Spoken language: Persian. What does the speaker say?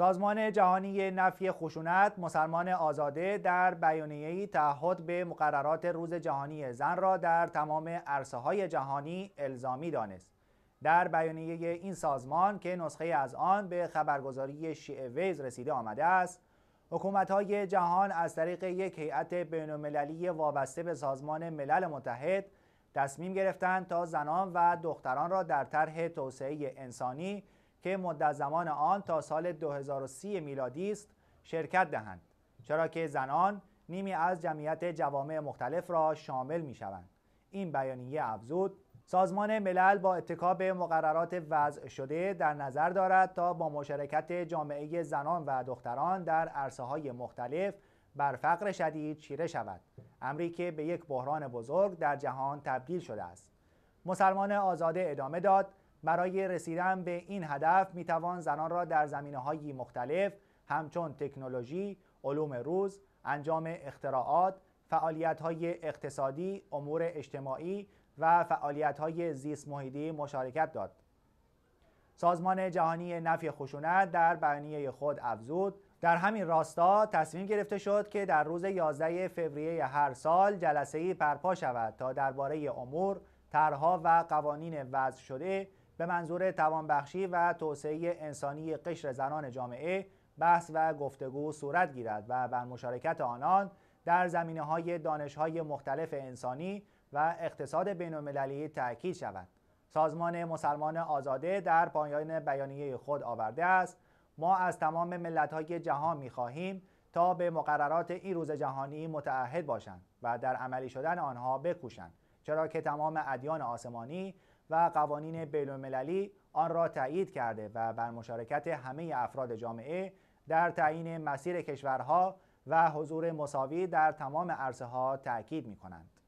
سازمان جهانی نفی خشونت مسلمان آزاده در بیانیه‌ای تعهد به مقررات روز جهانی زن را در تمام عرصه های جهانی الزامی دانست. در بیانیه این سازمان که نسخه از آن به خبرگزاری شیعه ویز رسیده آمده است، حکومت های جهان از طریق یک هیئت بین‌المللی وابسته به سازمان ملل متحد تصمیم گرفتند تا زنان و دختران را در طرح توسعه انسانی که مدت زمان آن تا سال 2030 میلادی است شرکت دهند چرا که زنان نیمی از جمعیت جوامع مختلف را شامل می شوند این بیانیه افزود سازمان ملل با اتکا به مقررات وضع شده در نظر دارد تا با مشارکت جامعه زنان و دختران در عرصه های مختلف بر فقر شدید چیره شود امری که به یک بحران بزرگ در جهان تبدیل شده است مسلمان آزاده ادامه داد برای رسیدن به این هدف میتوان زنان را در زمینه های مختلف همچون تکنولوژی، علوم روز، انجام اختراعات، فعالیت های اقتصادی، امور اجتماعی و فعالیت های زیست محیطی مشارکت داد. سازمان جهانی نفی خشونت در بیانیه خود افزود در همین راستا تصمیم گرفته شد که در روز 11 فوریه هر سال جلسه ای برپا شود تا درباره امور، طرحها و قوانین وضع شده به منظور توانبخشی و توسعه انسانی قشر زنان جامعه بحث و گفتگو صورت گیرد و بر مشارکت آنان در زمینه های مختلف انسانی و اقتصاد بین المللی تأکید شود. سازمان مسلمان آزاده در پایان بیانیه خود آورده است ما از تمام ملت های جهان می خواهیم تا به مقررات این روز جهانی متعهد باشند و در عملی شدن آنها بکوشند چرا که تمام ادیان آسمانی و قوانین بین آن را تایید کرده و بر مشارکت همه افراد جامعه در تعیین مسیر کشورها و حضور مساوی در تمام عرصه ها تاکید می کنند.